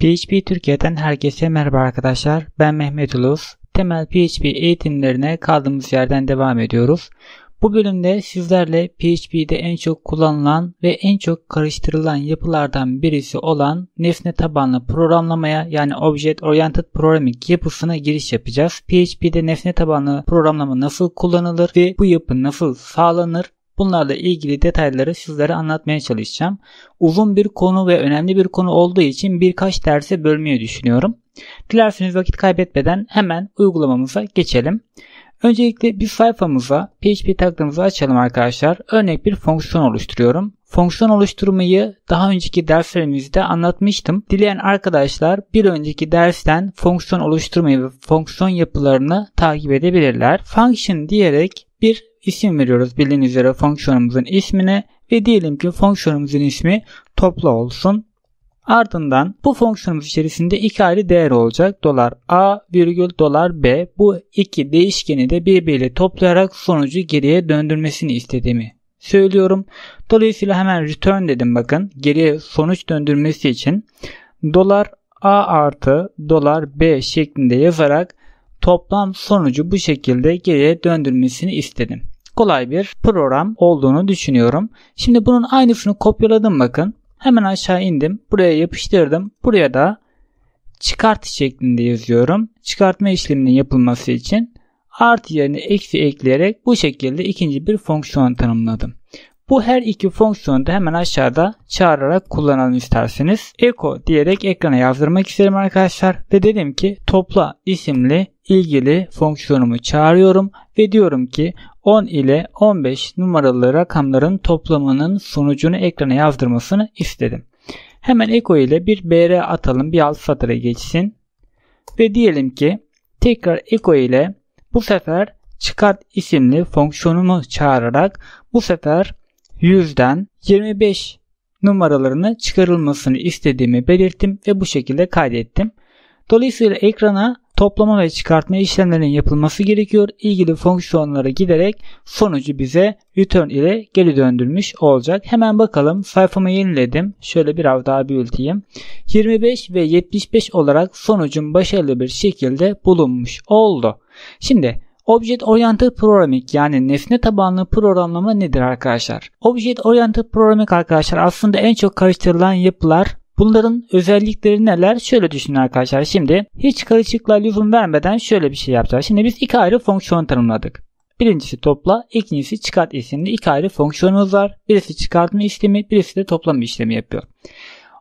PHP Türkiye'den herkese merhaba arkadaşlar. Ben Mehmet Ulus. Temel PHP eğitimlerine kaldığımız yerden devam ediyoruz. Bu bölümde sizlerle PHP'de en çok kullanılan ve en çok karıştırılan yapılardan birisi olan nesne tabanlı programlamaya yani Object Oriented Programming yapısına giriş yapacağız. PHP'de nesne tabanlı programlama nasıl kullanılır ve bu yapı nasıl sağlanır Bunlarla ilgili detayları sizlere anlatmaya çalışacağım. Uzun bir konu ve önemli bir konu olduğu için birkaç derse bölmeyi düşünüyorum. Dilerseniz vakit kaybetmeden hemen uygulamamıza geçelim. Öncelikle bir sayfamıza PHP taktığımızı açalım arkadaşlar. Örnek bir fonksiyon oluşturuyorum. Fonksiyon oluşturmayı daha önceki derslerimizde anlatmıştım. Dileyen arkadaşlar bir önceki dersten fonksiyon oluşturmayı ve fonksiyon yapılarını takip edebilirler. Function diyerek bir isim veriyoruz. Bildiğiniz üzere fonksiyonumuzun ismine ve diyelim ki fonksiyonumuzun ismi topla olsun. Ardından bu fonksiyonumuz içerisinde iki ayrı değer olacak. Dolar A virgül dolar B bu iki değişkeni de birbiriyle toplayarak sonucu geriye döndürmesini istediğimi söylüyorum. Dolayısıyla hemen return dedim bakın. Geriye sonuç döndürmesi için dolar A artı dolar B şeklinde yazarak toplam sonucu bu şekilde geriye döndürmesini istedim. Kolay bir program olduğunu düşünüyorum. Şimdi bunun aynısını kopyaladım bakın. Hemen aşağı indim. Buraya yapıştırdım. Buraya da çıkart şeklinde yazıyorum. Çıkartma işleminin yapılması için artı yerine eksi ekleyerek bu şekilde ikinci bir fonksiyon tanımladım. Bu her iki fonksiyonu da hemen aşağıda çağırarak kullanalım isterseniz. Echo diyerek ekrana yazdırmak isterim arkadaşlar. Ve dedim ki topla isimli ilgili fonksiyonumu çağırıyorum ve diyorum ki 10 ile 15 numaralı rakamların toplamının sonucunu ekrana yazdırmasını istedim. Hemen echo ile bir br atalım bir alt satıra geçsin. Ve diyelim ki tekrar echo ile bu sefer çıkart isimli fonksiyonumu çağırarak bu sefer 100'den 25 numaralarını çıkarılmasını istediğimi belirttim ve bu şekilde kaydettim. Dolayısıyla ekrana toplama ve çıkartma işlemlerinin yapılması gerekiyor. İlgili fonksiyonlara giderek sonucu bize return ile geri döndürmüş olacak. Hemen bakalım sayfamı yeniledim. Şöyle biraz daha büyüteyim. 25 ve 75 olarak sonucun başarılı bir şekilde bulunmuş oldu. Şimdi Object Oriented Programming yani nesne tabanlı programlama nedir arkadaşlar? Object Oriented Programming arkadaşlar aslında en çok karıştırılan yapılar Bunların özellikleri neler? Şöyle düşünün arkadaşlar. Şimdi hiç karışıklığa lüzum vermeden şöyle bir şey yapacağız. Şimdi biz iki ayrı fonksiyon tanımladık. Birincisi topla, ikincisi çıkart isimli iki ayrı fonksiyonumuz var. Birisi çıkartma işlemi, birisi de toplama işlemi yapıyor.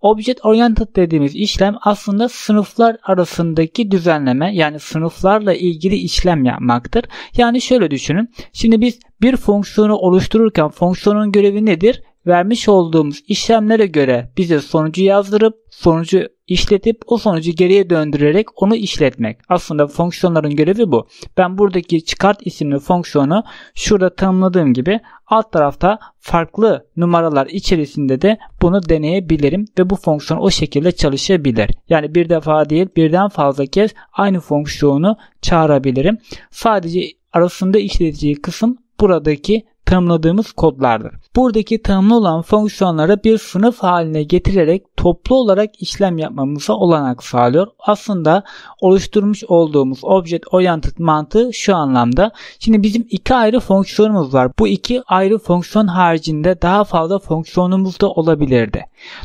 Object oriented dediğimiz işlem aslında sınıflar arasındaki düzenleme yani sınıflarla ilgili işlem yapmaktır. Yani şöyle düşünün. Şimdi biz bir fonksiyonu oluştururken fonksiyonun görevi nedir? vermiş olduğumuz işlemlere göre bize sonucu yazdırıp sonucu işletip o sonucu geriye döndürerek onu işletmek. Aslında fonksiyonların görevi bu. Ben buradaki çıkart isimli fonksiyonu şurada tanımladığım gibi alt tarafta farklı numaralar içerisinde de bunu deneyebilirim ve bu fonksiyon o şekilde çalışabilir. Yani bir defa değil birden fazla kez aynı fonksiyonu çağırabilirim. Sadece arasında işleteceği kısım buradaki tanımladığımız kodlardır. Buradaki tanımlı olan fonksiyonları bir sınıf haline getirerek toplu olarak işlem yapmamıza olanak sağlıyor. Aslında oluşturmuş olduğumuz object oriented mantığı şu anlamda. Şimdi bizim iki ayrı fonksiyonumuz var. Bu iki ayrı fonksiyon haricinde daha fazla fonksiyonumuz da olabilirdi.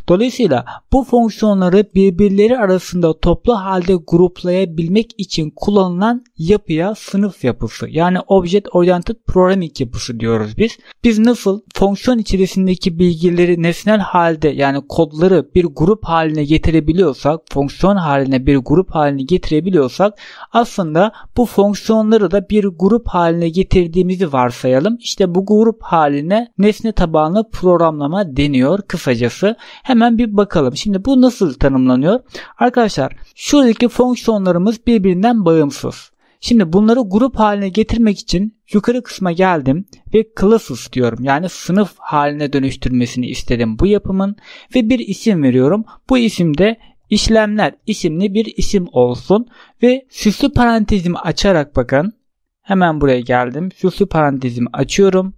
Dolayısıyla bu fonksiyonları birbirleri arasında toplu halde gruplayabilmek için kullanılan yapıya sınıf yapısı yani object oriented programming yapısı diyoruz yapıyoruz biz? Biz nasıl fonksiyon içerisindeki bilgileri nesnel halde yani kodları bir grup haline getirebiliyorsak, fonksiyon haline bir grup haline getirebiliyorsak aslında bu fonksiyonları da bir grup haline getirdiğimizi varsayalım. İşte bu grup haline nesne tabanlı programlama deniyor kısacası. Hemen bir bakalım. Şimdi bu nasıl tanımlanıyor? Arkadaşlar şuradaki fonksiyonlarımız birbirinden bağımsız. Şimdi bunları grup haline getirmek için yukarı kısma geldim ve classes diyorum. Yani sınıf haline dönüştürmesini istedim bu yapımın ve bir isim veriyorum. Bu isimde işlemler isimli bir isim olsun ve süslü parantezimi açarak bakın. Hemen buraya geldim. Süslü parantezimi açıyorum.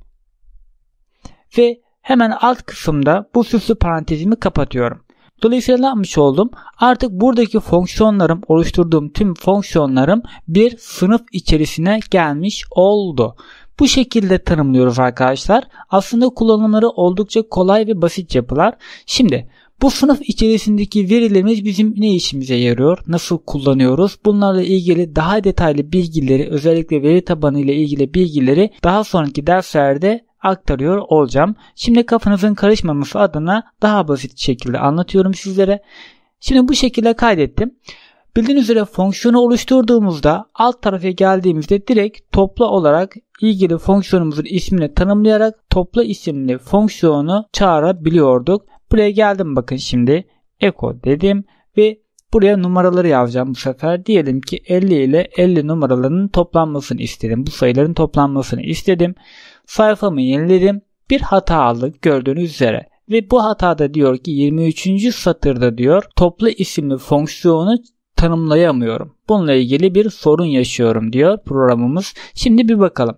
Ve hemen alt kısımda bu süslü parantezimi kapatıyorum. Dolayısıyla ne yapmış oldum? Artık buradaki fonksiyonlarım, oluşturduğum tüm fonksiyonlarım bir sınıf içerisine gelmiş oldu. Bu şekilde tanımlıyoruz arkadaşlar. Aslında kullanımları oldukça kolay ve basit yapılar. Şimdi bu sınıf içerisindeki verilerimiz bizim ne işimize yarıyor? Nasıl kullanıyoruz? Bunlarla ilgili daha detaylı bilgileri özellikle veri tabanı ile ilgili bilgileri daha sonraki derslerde aktarıyor olacağım. Şimdi kafanızın karışmaması adına daha basit şekilde anlatıyorum sizlere. Şimdi bu şekilde kaydettim. Bildiğiniz üzere fonksiyonu oluşturduğumuzda alt tarafa geldiğimizde direkt topla olarak ilgili fonksiyonumuzun ismini tanımlayarak topla isimli fonksiyonu çağırabiliyorduk. Buraya geldim bakın şimdi echo dedim ve buraya numaraları yazacağım bu sefer. Diyelim ki 50 ile 50 numaralarının toplanmasını istedim. Bu sayıların toplanmasını istedim sayfamı yeniledim. Bir hata aldık gördüğünüz üzere ve bu hatada diyor ki 23. satırda diyor toplu isimli fonksiyonu tanımlayamıyorum bununla ilgili bir sorun yaşıyorum diyor programımız. Şimdi bir bakalım.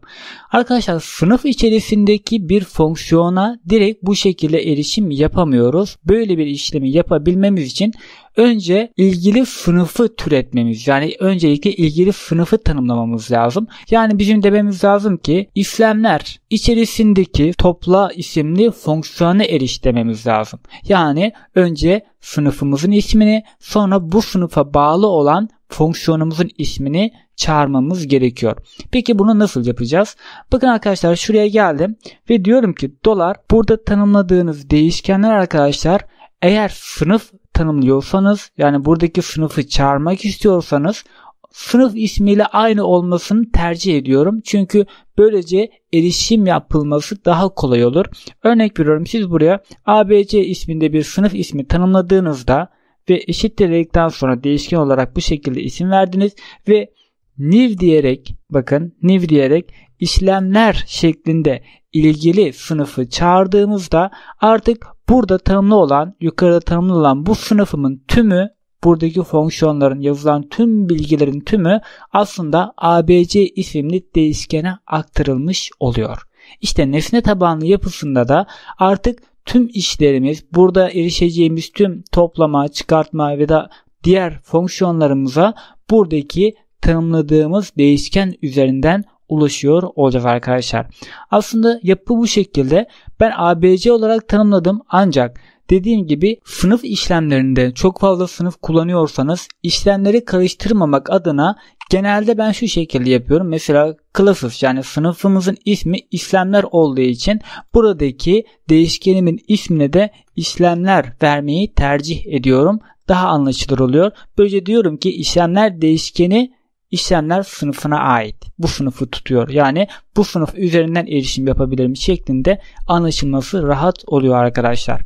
Arkadaşlar sınıf içerisindeki bir fonksiyona direkt bu şekilde erişim yapamıyoruz. Böyle bir işlemi yapabilmemiz için önce ilgili sınıfı türetmemiz yani öncelikle ilgili sınıfı tanımlamamız lazım. Yani bizim dememiz lazım ki işlemler içerisindeki topla isimli fonksiyona eriş dememiz lazım. Yani önce sınıfımızın ismini sonra bu sınıfa bağlı olan fonksiyonumuzun ismini çağırmamız gerekiyor. Peki bunu nasıl yapacağız? Bakın arkadaşlar şuraya geldim ve diyorum ki dolar burada tanımladığınız değişkenler arkadaşlar eğer sınıf tanımlıyorsanız yani buradaki sınıfı çağırmak istiyorsanız sınıf ismiyle aynı olmasını tercih ediyorum. Çünkü böylece erişim yapılması daha kolay olur. Örnek veriyorum siz buraya ABC isminde bir sınıf ismi tanımladığınızda ve eşit dedikten sonra değişken olarak bu şekilde isim verdiniz ve niv diyerek bakın niv diyerek işlemler şeklinde ilgili sınıfı çağırdığımızda artık burada tanımlı olan yukarıda tanımlı olan bu sınıfımın tümü buradaki fonksiyonların yazılan tüm bilgilerin tümü aslında ABC isimli değişkene aktarılmış oluyor. İşte nesne tabanlı yapısında da artık tüm işlerimiz, burada erişeceğimiz tüm toplama, çıkartma ve da diğer fonksiyonlarımıza buradaki tanımladığımız değişken üzerinden ulaşıyor olacak arkadaşlar. Aslında yapı bu şekilde. Ben ABC olarak tanımladım ancak Dediğim gibi sınıf işlemlerinde çok fazla sınıf kullanıyorsanız işlemleri karıştırmamak adına genelde ben şu şekilde yapıyorum. Mesela classes yani sınıfımızın ismi işlemler olduğu için buradaki değişkenimin ismine de işlemler vermeyi tercih ediyorum. Daha anlaşılır oluyor. Böylece diyorum ki işlemler değişkeni işlemler sınıfına ait. Bu sınıfı tutuyor. Yani bu sınıf üzerinden erişim yapabilirim şeklinde anlaşılması rahat oluyor arkadaşlar.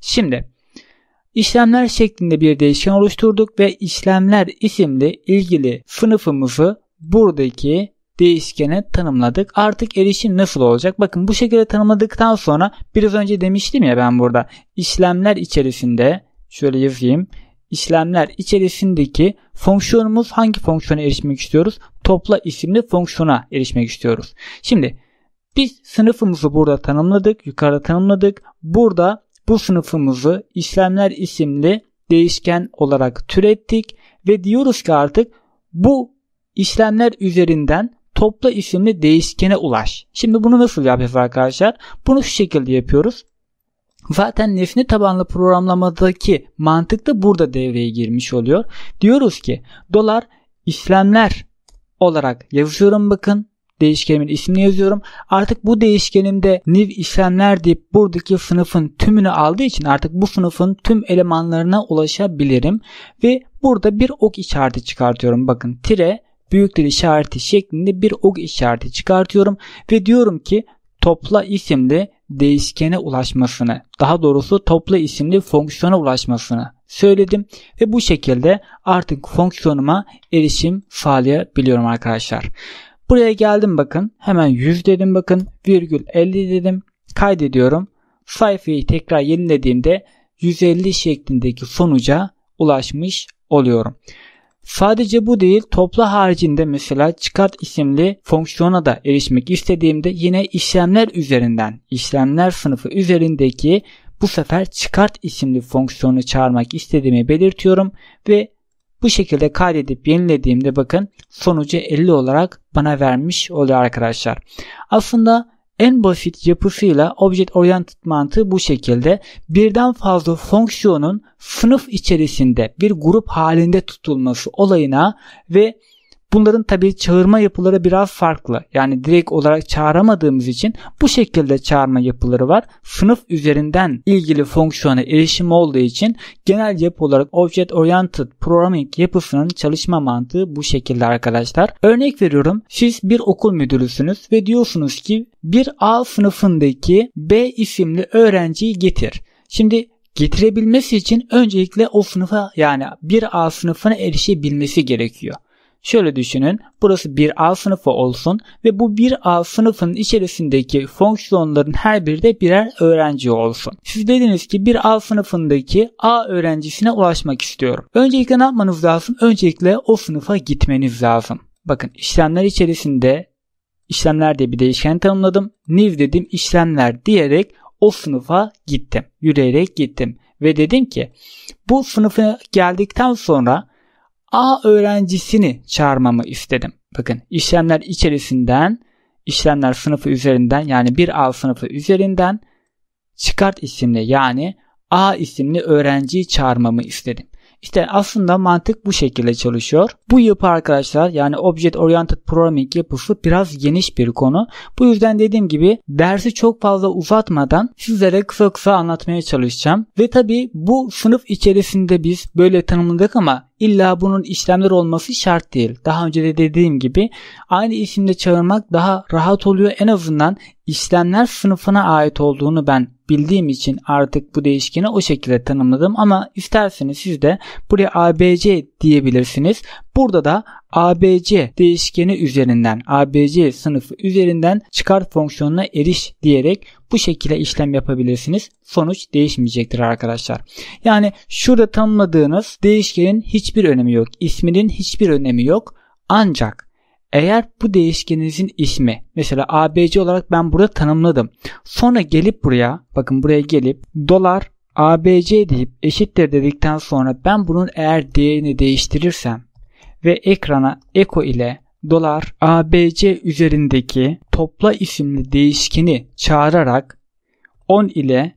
Şimdi işlemler şeklinde bir değişken oluşturduk ve işlemler isimli ilgili sınıfımızı buradaki değişkene tanımladık. Artık erişim nasıl olacak? Bakın bu şekilde tanımladıktan sonra biraz önce demiştim ya ben burada işlemler içerisinde şöyle yazayım işlemler içerisindeki fonksiyonumuz hangi fonksiyona erişmek istiyoruz? Topla isimli fonksiyona erişmek istiyoruz. Şimdi biz sınıfımızı burada tanımladık. Yukarıda tanımladık. Burada bu sınıfımızı işlemler isimli değişken olarak türettik ve diyoruz ki artık bu işlemler üzerinden topla isimli değişkene ulaş. Şimdi bunu nasıl yapıyoruz arkadaşlar? Bunu şu şekilde yapıyoruz. Zaten nesne tabanlı programlamadaki mantık da burada devreye girmiş oluyor. Diyoruz ki dolar işlemler olarak yazıyorum bakın değişkenimin ismini yazıyorum. Artık bu değişkenimde new işlemler deyip buradaki sınıfın tümünü aldığı için artık bu sınıfın tüm elemanlarına ulaşabilirim. Ve burada bir ok işareti çıkartıyorum. Bakın tire büyükleri işareti şeklinde bir ok işareti çıkartıyorum. Ve diyorum ki topla isimli değişkene ulaşmasını, daha doğrusu topla isimli fonksiyona ulaşmasını söyledim ve bu şekilde artık fonksiyonuma erişim sağlayabiliyorum arkadaşlar. Buraya geldim bakın. Hemen 100 dedim bakın. Virgül 50 dedim. Kaydediyorum. Sayfayı tekrar yenilediğimde 150 şeklindeki sonuca ulaşmış oluyorum. Sadece bu değil topla haricinde mesela çıkart isimli fonksiyona da erişmek istediğimde yine işlemler üzerinden işlemler sınıfı üzerindeki bu sefer çıkart isimli fonksiyonu çağırmak istediğimi belirtiyorum ve bu şekilde kaydedip yenilediğimde bakın sonucu 50 olarak bana vermiş oluyor arkadaşlar. Aslında en basit yapısıyla Object Oriented mantığı bu şekilde. Birden fazla fonksiyonun sınıf içerisinde bir grup halinde tutulması olayına ve Bunların tabii çağırma yapıları biraz farklı. Yani direkt olarak çağıramadığımız için bu şekilde çağırma yapıları var. Sınıf üzerinden ilgili fonksiyona erişim olduğu için genel yapı olarak Object Oriented Programming yapısının çalışma mantığı bu şekilde arkadaşlar. Örnek veriyorum siz bir okul müdürüsünüz ve diyorsunuz ki bir A sınıfındaki B isimli öğrenciyi getir. Şimdi getirebilmesi için öncelikle o sınıfa yani bir A sınıfına erişebilmesi gerekiyor. Şöyle düşünün. Burası bir A sınıfı olsun ve bu bir A sınıfın içerisindeki fonksiyonların her biri de birer öğrenci olsun. Siz dediniz ki bir A sınıfındaki A öğrencisine ulaşmak istiyorum. Öncelikle ne yapmanız lazım? Öncelikle o sınıfa gitmeniz lazım. Bakın işlemler içerisinde işlemler diye bir değişken tanımladım. New dedim işlemler diyerek o sınıfa gittim. Yürüyerek gittim. Ve dedim ki bu sınıfa geldikten sonra A öğrencisini çağırmamı istedim. Bakın işlemler içerisinden işlemler sınıfı üzerinden yani bir a sınıfı üzerinden çıkart isimli yani A isimli öğrenciyi çağırmamı istedim. İşte aslında mantık bu şekilde çalışıyor. Bu yapı arkadaşlar yani Object Oriented Programming yapısı biraz geniş bir konu. Bu yüzden dediğim gibi dersi çok fazla uzatmadan sizlere kısa kısa anlatmaya çalışacağım. Ve tabi bu sınıf içerisinde biz böyle tanımladık ama illa bunun işlemler olması şart değil. Daha önce de dediğim gibi aynı isimle çağırmak daha rahat oluyor. En azından işlemler sınıfına ait olduğunu ben bildiğim için artık bu değişkeni o şekilde tanımladım ama isterseniz siz de buraya ABC diyebilirsiniz. Burada da ABC değişkeni üzerinden ABC sınıfı üzerinden çıkart fonksiyonuna eriş diyerek bu şekilde işlem yapabilirsiniz. Sonuç değişmeyecektir arkadaşlar. Yani şurada tanımladığınız değişkenin hiçbir önemi yok. İsminin hiçbir önemi yok. Ancak eğer bu değişkeninizin ismi mesela ABC olarak ben burada tanımladım. Sonra gelip buraya bakın buraya gelip dolar ABC deyip eşittir dedikten sonra ben bunun eğer değerini değiştirirsem ve ekrana eko ile dolar ABC üzerindeki topla isimli değişkeni çağırarak 10 ile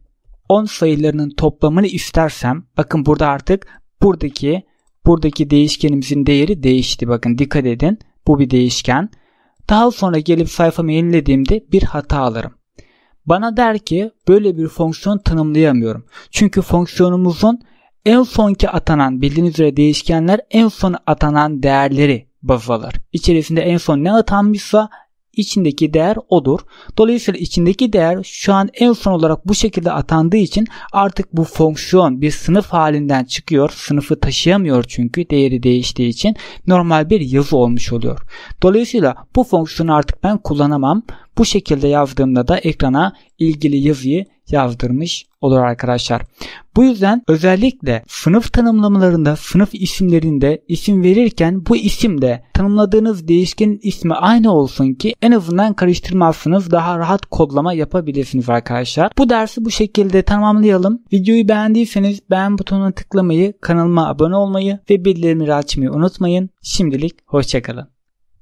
10 sayılarının toplamını istersem bakın burada artık buradaki buradaki değişkenimizin değeri değişti bakın dikkat edin bu bir değişken. Daha sonra gelip sayfamı yenilediğimde bir hata alırım. Bana der ki böyle bir fonksiyon tanımlayamıyorum. Çünkü fonksiyonumuzun en sonki atanan bildiğiniz üzere değişkenler en son atanan değerleri baz alır. İçerisinde en son ne atanmışsa içindeki değer odur. Dolayısıyla içindeki değer şu an en son olarak bu şekilde atandığı için artık bu fonksiyon bir sınıf halinden çıkıyor. Sınıfı taşıyamıyor çünkü değeri değiştiği için normal bir yazı olmuş oluyor. Dolayısıyla bu fonksiyonu artık ben kullanamam. Bu şekilde yazdığımda da ekrana ilgili yazıyı yazdırmış olur arkadaşlar. Bu yüzden özellikle sınıf tanımlamalarında sınıf isimlerinde isim verirken bu isimde tanımladığınız değişkenin ismi aynı olsun ki en azından karıştırmazsınız daha rahat kodlama yapabilirsiniz arkadaşlar. Bu dersi bu şekilde tamamlayalım. Videoyu beğendiyseniz beğen butonuna tıklamayı, kanalıma abone olmayı ve bildirimleri açmayı unutmayın. Şimdilik hoşçakalın.